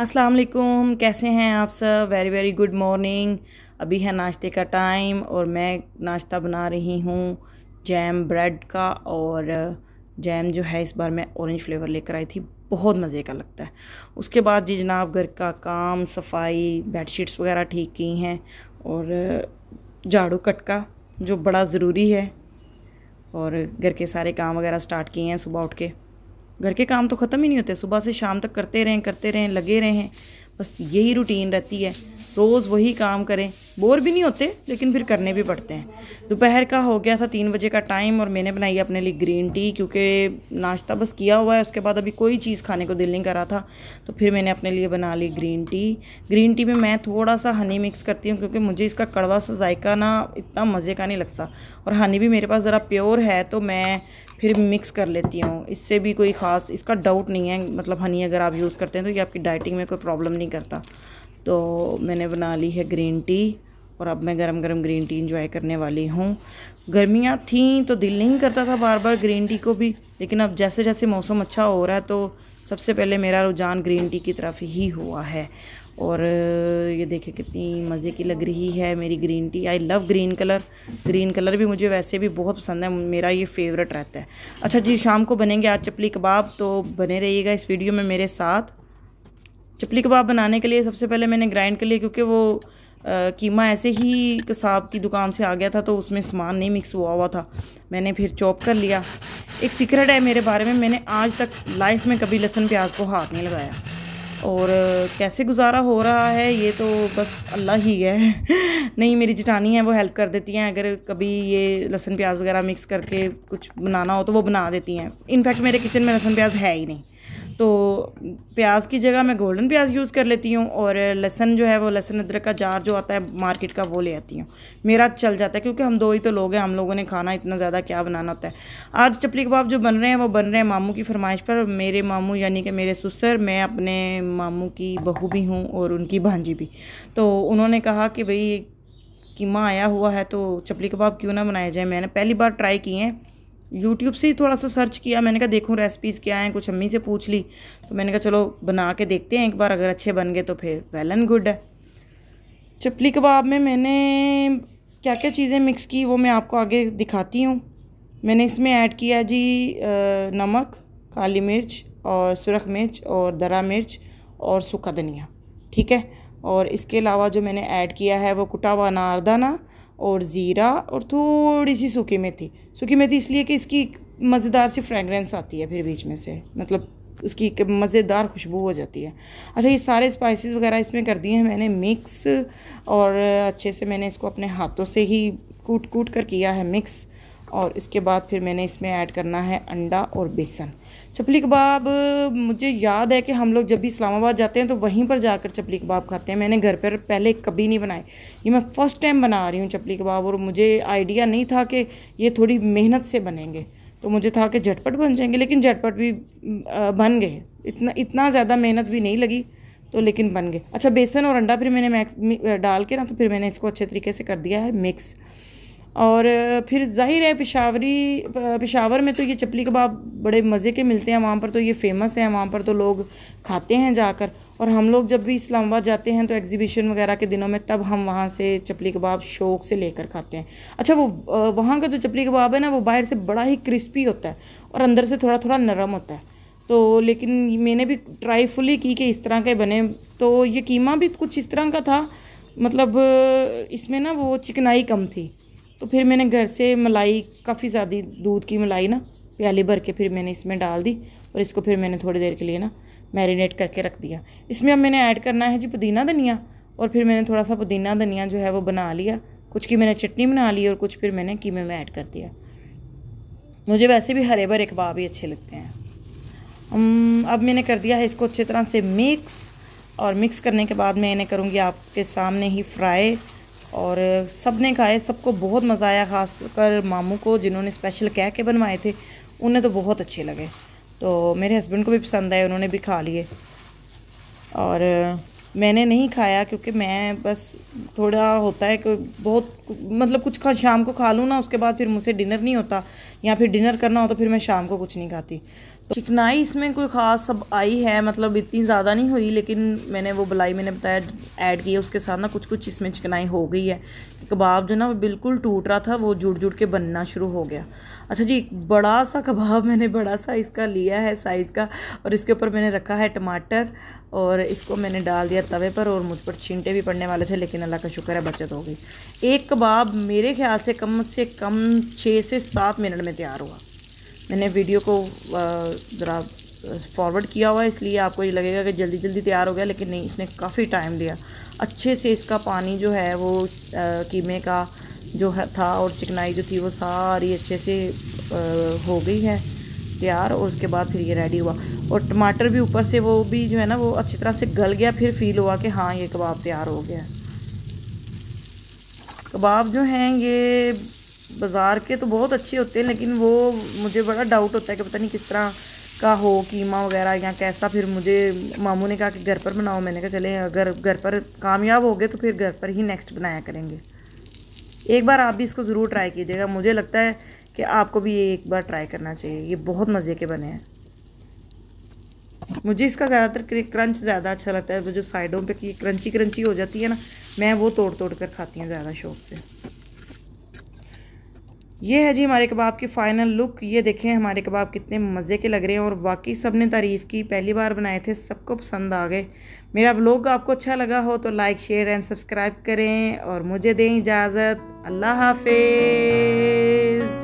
अस्सलाम वालेकुम कैसे हैं आप सब वेरी वेरी गुड मॉर्निंग अभी है नाश्ते का टाइम और मैं नाश्ता बना रही हूँ जैम ब्रेड का और जैम जो है इस बार मैं ऑरेंज फ्लेवर लेकर आई थी बहुत मज़े का लगता है उसके बाद जी जनाब घर का काम सफाई बेडशीट्स वगैरह ठीक की हैं और झाड़ू कटका जो बड़ा ज़रूरी है और घर के सारे काम वगैरह स्टार्ट किए हैं सुबह उठ के घर के काम तो ख़त्म ही नहीं होते सुबह से शाम तक करते रहें करते रहें लगे रहें बस यही रूटीन रहती है रोज़ वही काम करें बोर भी नहीं होते लेकिन फिर करने भी पड़ते हैं दोपहर का हो गया था तीन बजे का टाइम और मैंने बनाई अपने लिए ग्रीन टी क्योंकि नाश्ता बस किया हुआ है उसके बाद अभी कोई चीज़ खाने को दिल नहीं करा था तो फिर मैंने अपने लिए बना ली ग्रीन टी ग्रीन टी में मैं थोड़ा सा हनी मिक्स करती हूँ क्योंकि मुझे इसका कड़वा सा जायका ना इतना मज़े का नहीं लगता और हनी भी मेरे पास ज़रा प्योर है तो मैं फिर मिक्स कर लेती हूँ इससे भी कोई ख़ास इसका डाउट नहीं है मतलब हनी अगर आप यूज़ करते हैं तो ये आपकी डाइटिंग में कोई प्रॉब्लम नहीं करता तो मैंने बना ली है ग्रीन टी और अब मैं गरम गरम ग्रीन टी इंजॉय करने वाली हूँ गर्मियाँ थीं तो दिल नहीं करता था बार बार ग्रीन टी को भी लेकिन अब जैसे जैसे मौसम अच्छा हो रहा है तो सबसे पहले मेरा रुझान ग्रीन टी की तरफ ही हुआ है और ये देखिए कितनी मज़े की लग रही है मेरी green tea I love green colour green colour भी मुझे वैसे भी बहुत पसंद है मेरा ये फेवरेट रहता है अच्छा जी शाम को बनेंगे आज चपली कबाब तो बने रहिएगा इस वीडियो में मेरे साथ चपली कबाब बनाने के लिए सबसे पहले मैंने ग्राइंड कर लिया क्योंकि वो आ, कीमा ऐसे ही कसाब की दुकान से आ गया था तो उसमें सामान नहीं मिक्स हुआ हुआ था मैंने फिर चॉप कर लिया एक सीक्रेट है मेरे बारे में मैंने आज तक लाइफ में कभी लहसुन प्याज को हाथ नहीं लगाया और कैसे गुजारा हो रहा है ये तो बस अल्लाह ही है नहीं मेरी जिठानी है वो हेल्प कर देती हैं अगर कभी ये लहसुन प्याज वगैरह मिक्स करके कुछ बनाना हो तो वो बना देती हैं इनफैक्ट मेरे किचन में लहसुन प्याज है ही नहीं तो प्याज की जगह मैं गोल्डन प्याज यूज़ कर लेती हूँ और लहसन जो है वो लहसन अदरक का जार जो आता है मार्केट का वो ले आती हूँ मेरा चल जाता है क्योंकि हम दो ही तो लोग हैं हम लोगों ने खाना इतना ज़्यादा क्या बनाना होता है आज चपली कबाब जो बन रहे हैं वो बन रहे हैं मामू की फरमाइश पर मेरे मामू यानी कि मेरे सुसर मैं अपने मामू की बहू भी हूँ और उनकी भांजी भी तो उन्होंने कहा कि भाई कीमा आया हुआ है तो चपली कबाब क्यों ना बनाया जाए मैंने पहली बार ट्राई किए हैं यूट्यूब से ही थोड़ा सा सर्च किया मैंने कहा देखूँ रेसिपीज़ क्या हैं कुछ अम्मी से पूछ ली तो मैंने कहा चलो बना के देखते हैं एक बार अगर अच्छे बन गए तो फिर वेल एंड गुड है चपली कबाब में मैंने क्या क्या चीज़ें मिक्स की वो मैं आपको आगे दिखाती हूँ मैंने इसमें ऐड किया जी नमक काली मिर्च और सुरख मिर्च और दरा मिर्च और सूखा धनिया ठीक है और इसके अलावा जो मैंने ऐड किया है वो कुटा हुआ अनारदाना और ज़ीरा और थोड़ी सी सूखी मेथी सूखी मेथी इसलिए कि इसकी मज़ेदार सी फ्रेगरेंस आती है फिर बीच में से मतलब उसकी एक मज़ेदार खुशबू हो जाती है अच्छा ये सारे स्पाइसेस वगैरह इसमें कर दिए हैं मैंने मिक्स और अच्छे से मैंने इसको अपने हाथों से ही कूट कूट कर किया है मिक्स और इसके बाद फिर मैंने इसमें ऐड करना है अंडा और बेसन चपली कबाब मुझे याद है कि हम लोग जब भी इस्लामाबाद जाते हैं तो वहीं पर जाकर चपली कबाब खाते हैं मैंने घर पर पहले कभी नहीं बनाए ये मैं फ़र्स्ट टाइम बना रही हूँ चपली कबाब और मुझे आइडिया नहीं था कि ये थोड़ी मेहनत से बनेंगे तो मुझे था कि झटपट बन जाएंगे लेकिन झटपट भी बन गए इतना इतना ज़्यादा मेहनत भी नहीं लगी तो लेकिन बन गए अच्छा बेसन और अंडा फिर मैंने मैक्स डाल के ना तो फिर मैंने इसको अच्छे तरीके से कर दिया है मिक्स और फिर ज़ाहिर है पिशावरी पिशावर में तो ये चपली कबाब बड़े मज़े के मिलते हैं वहाँ पर तो ये फ़ेमस है वहाँ पर तो लोग खाते हैं जाकर और हम लोग जब भी इस्लामाबाद जाते हैं तो एग्जीबिशन वगैरह के दिनों में तब हम वहाँ से चपली कबाब शौक से लेकर खाते हैं अच्छा वो वहाँ का जो चपली कबाब है ना वो बाहर से बड़ा ही क्रिस्पी होता है और अंदर से थोड़ा थोड़ा नरम होता है तो लेकिन मैंने भी ट्राई फुली की कि इस तरह के बने तो ये कीमा भी कुछ इस तरह का था मतलब इसमें ना वो चिकनाई कम थी तो फिर मैंने घर से मलाई काफ़ी ज़्यादा दूध की मलाई ना प्याली भर के फिर मैंने इसमें डाल दी और इसको फिर मैंने थोड़ी देर के लिए ना मैरिनेट करके रख दिया इसमें अब मैंने ऐड करना है जी पुदीना धनिया और फिर मैंने थोड़ा सा पुदीना धनिया जो है वो बना लिया कुछ की मैंने चटनी बना ली और कुछ फिर मैंने कीमे में ऐड कर दिया मुझे वैसे भी हरे भरे कबाब ही अच्छे लगते हैं अब मैंने कर दिया है इसको अच्छी तरह से मिक्स और मिक्स करने के बाद मैं इन्हें करूँगी आपके सामने ही फ्राई और सब ने खाए सबको बहुत मज़ा आया ख़ास कर मामू को जिन्होंने स्पेशल कह के बनवाए थे उन्हें तो बहुत अच्छे लगे तो मेरे हस्बैंड को भी पसंद आए उन्होंने भी खा लिए और मैंने नहीं खाया क्योंकि मैं बस थोड़ा होता है कि बहुत मतलब कुछ खा शाम को खा लूँ ना उसके बाद फिर मुझसे डिनर नहीं होता या फिर डिनर करना हो तो फिर मैं शाम को कुछ नहीं खाती चिकनाई इसमें कोई ख़ास सब आई है मतलब इतनी ज़्यादा नहीं हुई लेकिन मैंने वो बलाई मैंने बताया ऐड किया उसके साथ ना कुछ कुछ इसमें चिकनाई हो गई है कि कबाब जो ना वो बिल्कुल टूट रहा था वो जुड़ जुड़ के बनना शुरू हो गया अच्छा जी बड़ा सा कबाब मैंने बड़ा सा इसका लिया है साइज़ का और इसके ऊपर मैंने रखा है टमाटर और इसको मैंने डाल दिया तवे पर और मुझ पर छींटे भी पड़ने वाले थे लेकिन अल्लाह का शुक्र है बचत हो गई एक कबाब मेरे ख्याल से कम से कम छः से सात मिनट में तैयार हुआ मैंने वीडियो को ज़रा फॉरवर्ड किया हुआ है इसलिए आपको ये लगेगा कि जल्दी जल्दी तैयार हो गया लेकिन नहीं इसने काफ़ी टाइम लिया अच्छे से इसका पानी जो है वो कीमे का जो था और चिकनाई जो थी वो सारी अच्छे से हो गई है तैयार और उसके बाद फिर ये रेडी हुआ और टमाटर भी ऊपर से वो भी जो है ना वो अच्छी तरह से गल गया फिर फील हुआ कि हाँ ये कबाब तैयार हो गया कबाब जो हैं ये बाज़ार के तो बहुत अच्छे होते हैं लेकिन वो मुझे बड़ा डाउट होता है कि पता नहीं किस तरह का हो कीमा वगैरह या कैसा फिर मुझे मामू ने कहा कि घर पर बनाओ मैंने कहा चले अगर घर पर कामयाब हो गए तो फिर घर पर ही नेक्स्ट बनाया करेंगे एक बार आप भी इसको ज़रूर ट्राई कीजिएगा मुझे लगता है कि आपको भी ये एक बार ट्राई करना चाहिए ये बहुत मज़े के बने हैं मुझे इसका ज़्यादातर क्रंच ज़्यादा अच्छा लगता है वो जो साइडों पर क्रंची क्रंची हो जाती है ना मैं वो तोड़ तोड़ कर खाती हूँ ज़्यादा शौक से ये है जी हमारे कबाब की फ़ाइनल लुक ये देखें हमारे कबाब कितने मज़े के लग रहे हैं और वाकई सब ने तारीफ़ की पहली बार बनाए थे सबको पसंद आ गए मेरा व्लॉग आपको अच्छा लगा हो तो लाइक शेयर एंड सब्सक्राइब करें और मुझे दें इजाज़त अल्लाह हाफिज़